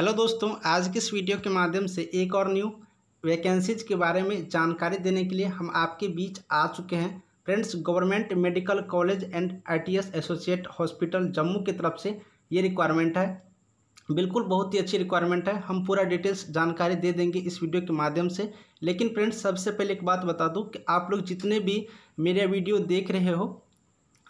hello दोस्तों आज की इस वीडियो के माध्यम से एक और न्यू वैकेंसीज के बारे में जानकारी देने के लिए हम आपके बीच आ चुके हैं friends government medical college and its associate hospital Jammu की तरफ से ये रिक्वायरमेंट है बिल्कुल बहुत ही अच्छी रिक्वायरमेंट है हम पूरा डिटेल्स जानकारी दे देंगे इस वीडियो के माध्यम से लेकिन फ्रेंड्स सबसे पहले एक बात बता दूँ कि आप लोग जितने भी मेरा वीडियो देख रहे हो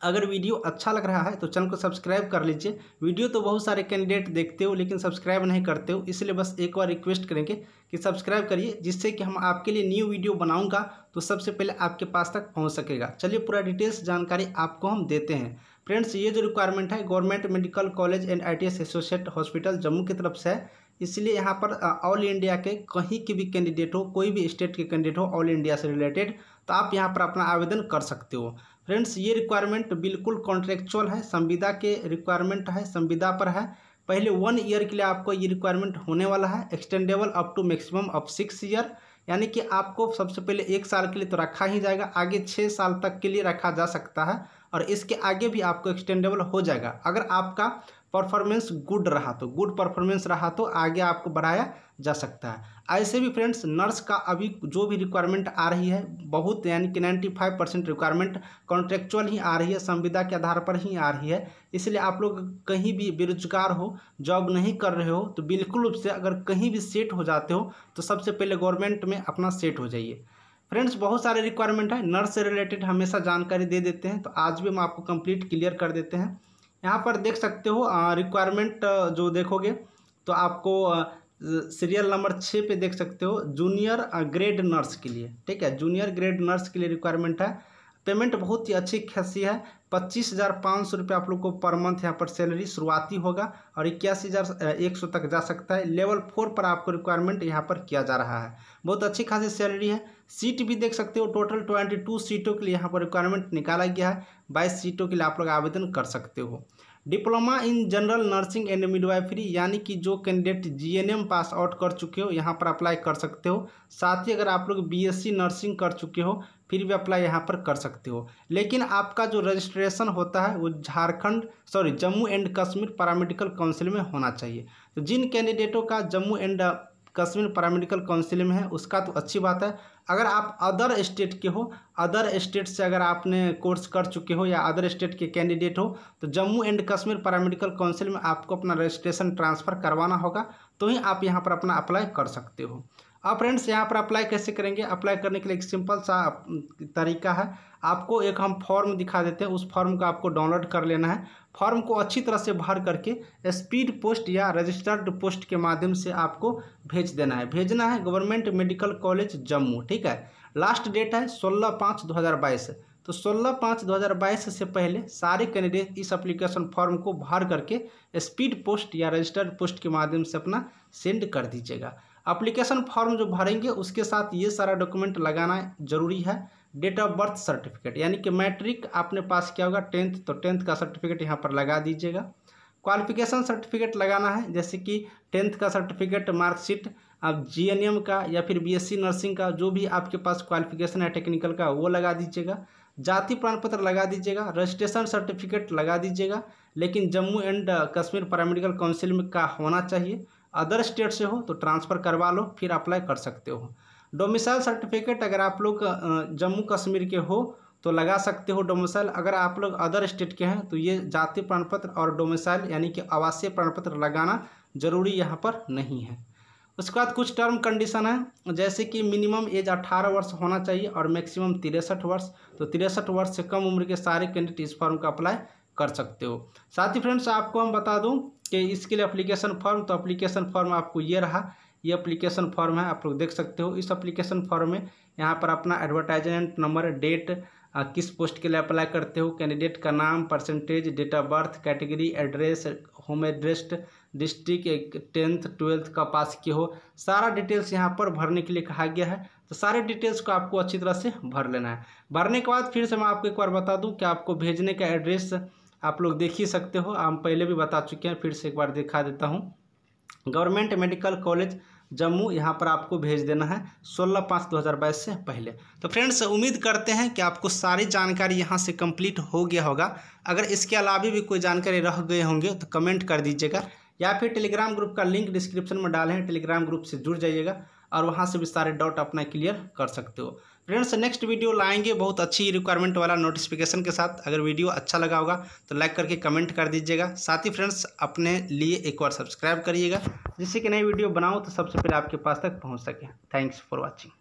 अगर वीडियो अच्छा लग रहा है तो चैनल को सब्सक्राइब कर लीजिए वीडियो तो बहुत सारे कैंडिडेट देखते हो लेकिन सब्सक्राइब नहीं करते हो इसलिए बस एक बार रिक्वेस्ट करेंगे कि सब्सक्राइब करिए जिससे कि हम आपके लिए न्यू वीडियो बनाऊंगा तो सबसे पहले आपके पास तक पहुंच सकेगा चलिए पूरा डिटेल्स जानकारी आपको हम देते हैं फ्रेंड्स ये जो रिक्वायरमेंट है government medical college and I associate hospital Jammu की तरफ से है इसलिए यहाँ पर ऑल इंडिया के कहीं के भी कैंडिडेट हो कोई भी स्टेट के कैंडिडेट हो ऑल इंडिया से रिलेटेड तो आप यहाँ पर अपना आवेदन कर सकते हो फ्रेंड्स ये रिक्वायरमेंट बिल्कुल कॉन्ट्रेक्चुअल है संविदा के रिक्वायरमेंट है संविदा पर है पहले वन ईयर के लिए आपको ये रिक्वायरमेंट होने वाला है extendable up to maximum up six year यानी कि आपको सबसे पहले एक साल के लिए तो रखा ही जाएगा आगे छः साल तक के लिए रखा जा सकता है और इसके आगे भी आपको एक्सटेंडेबल हो जाएगा अगर आपका परफॉर्मेंस गुड रहा तो गुड परफॉर्मेंस रहा तो आगे आपको बढ़ाया जा सकता है ऐसे भी फ्रेंड्स नर्स का अभी जो भी रिक्वायरमेंट आ रही है बहुत यानी कि ninety five percent requirement contractual ही आ रही है संविदा के आधार पर ही आ रही है इसलिए आप लोग कहीं भी बेरोजगार हो जॉब नहीं कर रहे हो तो बिल्कुल रूप से अगर कहीं भी सेट हो जाते हो तो सबसे पहले गवर्नमेंट में अपना सेट हो जाइए फ्रेंड्स बहुत सारे रिक्वायरमेंट है नर्स से रिलेटेड हमेशा जानकारी दे देते हैं तो आज भी हम आपको कंप्लीट क्लियर कर देते हैं यहाँ पर देख सकते हो रिक्वायरमेंट जो देखोगे तो आपको सीरियल नंबर छः पे देख सकते हो जूनियर ग्रेड नर्स के लिए ठीक है जूनियर ग्रेड नर्स के लिए रिक्वायरमेंट है पेमेंट बहुत ही अच्छी खासी है पच्चीस हज़ार पाँच सौ रुपये आप लोग को पर मंथ यहाँ पर सैलरी शुरुआती होगा और इक्यासी हज़ार एक सौ तक जा सकता है लेवल फोर पर आपको रिक्वायरमेंट यहाँ पर किया जा रहा है बहुत अच्छी खासी सैलरी है सीट भी देख सकते हो टोटल ट्वेंटी टू सीटों के लिए यहाँ पर रिक्वायरमेंट निकाला गया है बाईस सीटों के लिए आप लोग आवेदन कर सकते हो diploma in general nursing and midwifery यानी कि जो कैंडिडेट जीएनएम पास आउट कर चुके हो यहाँ पर अप्लाई कर सकते हो साथ ही अगर आप लोग बीएससी नर्सिंग कर चुके हो फिर भी अप्लाई यहाँ पर कर सकते हो लेकिन आपका जो रजिस्ट्रेशन होता है वो Jharkhand sorry Jammu and Kashmir paramedical council में होना चाहिए तो जिन कैंडिडेटों का Jammu and Kashmir paramedical council में है उसका तो अच्छी बात है अगर आप अदर स्टेट के हो अदर स्टेट से अगर आपने कोर्स कर चुके हो या अदर स्टेट के कैंडिडेट हो तो Jammu and Kashmir paramedical council में आपको अपना रजिस्ट्रेशन ट्रांसफ़र करवाना होगा तो ही आप यहाँ पर अपना अप्लाई कर सकते हो अब हाँ फ्रेंड्स यहाँ पर अप्लाई कैसे करेंगे अप्लाई करने के लिए एक सिंपल सा तरीका है आपको एक हम फॉर्म दिखा देते हैं उस फॉर्म को आपको डाउनलोड कर लेना है फॉर्म को अच्छी तरह से भर करके स्पीड पोस्ट या रजिस्टर्ड पोस्ट के माध्यम से आपको भेज देना है भेजना है गवर्नमेंट मेडिकल कॉलेज जम्मू ठीक है लास्ट डेट है सोलह पाँच दो हज़ार बाईस तो सोलह पाँच दो से पहले सारे कैंडिडेट इस अप्लीकेशन फॉर्म को भर करके स्पीड पोस्ट या रजिस्टर्ड पोस्ट के माध्यम से अपना सेंड कर दीजिएगा अप्लीकेशन फॉर्म जो भरेंगे उसके साथ ये सारा डॉक्यूमेंट लगाना जरूरी है डेट ऑफ बर्थ सर्टिफिकेट यानी कि मैट्रिक आपने पास किया होगा टेंथ तो टेंथ का सर्टिफिकेट यहाँ पर लगा दीजिएगा क्वालिफिकेशन सर्टिफिकेट लगाना है जैसे कि टेंथ का सर्टिफिकेट मार्कशीट आप जीएनएम का या फिर बीएससी नर्सिंग का जो भी आपके पास क्वालिफिकेशन है टेक्निकल का वो लगा दीजिएगा जाति प्रमाण पत्र लगा दीजिएगा रजिस्ट्रेशन सर्टिफिकेट लगा दीजिएगा लेकिन Jammu and Kashmir paramedical council में का होना चाहिए अदर स्टेट से हो तो ट्रांसफ़र करवा लो फिर अप्लाई कर सकते हो डोमिसाइल सर्टिफिकेट अगर आप लोग जम्मू कश्मीर के हो तो लगा सकते हो डोमिसाइल अगर आप लोग अदर स्टेट के हैं तो ये जाति प्रमाण पत्र और डोमिसाइल यानी कि आवासीय प्रमाण पत्र लगाना ज़रूरी यहाँ पर नहीं है उसके बाद कुछ टर्म कंडीशन है जैसे कि मिनिमम एज 18 वर्ष होना चाहिए और मैक्सिमम तिरसठ वर्ष तो तिरसठ वर्ष से कम उम्र के सारे कैंडिडेट इस फॉर्म का अप्लाई कर सकते हो साथ ही फ्रेंड्स आपको हम बता दूं कि इसके लिए अप्लीकेशन फॉर्म तो अप्लीकेशन फॉर्म आपको ये रहा ये अप्लीकेशन फॉर्म है आप लोग देख सकते हो इस अप्लीकेशन फॉर्म में यहाँ पर अपना एडवर्टाइजमेंट नंबर डेट किस पोस्ट के लिए अप्लाई करते हो कैंडिडेट का नाम percentage date of birth category address home address district tenth twelfth का पास किए हो सारा डिटेल्स यहाँ पर भरने के लिए कहा गया है तो सारे डिटेल्स को आपको अच्छी तरह से भर लेना है भरने के बाद फिर से मैं आपको एक बार बता दूँ कि आपको भेजने का एड्रेस आप लोग देख ही सकते हो हम पहले भी बता चुके हैं फिर से एक बार दिखा देता हूँ गवर्नमेंट मेडिकल कॉलेज जम्मू यहाँ पर आपको भेज देना है सोलह पाँच दो हज़ार बाईस से पहले तो फ्रेंड्स उम्मीद करते हैं कि आपको सारी जानकारी यहाँ से कंप्लीट हो गया होगा अगर इसके अलावा भी कोई जानकारी रह गए होंगे तो कमेंट कर दीजिएगा या फिर टेलीग्राम ग्रुप का लिंक डिस्क्रिप्शन में डालें टेलीग्राम ग्रुप से जुड़ जाइएगा और वहाँ से भी सारे डाउट अपना क्लियर कर सकते हो फ्रेंड्स नेक्स्ट वीडियो लाएंगे बहुत अच्छी रिक्वायरमेंट वाला नोटिफिकेशन के साथ अगर वीडियो अच्छा लगा होगा तो लाइक करके कमेंट कर दीजिएगा साथ ही फ्रेंड्स अपने लिए एक बार सब्सक्राइब करिएगा जिससे कि नई वीडियो बनाऊँ तो सबसे पहले आपके पास तक पहुँच सके थैंक्स फॉर वॉचिंग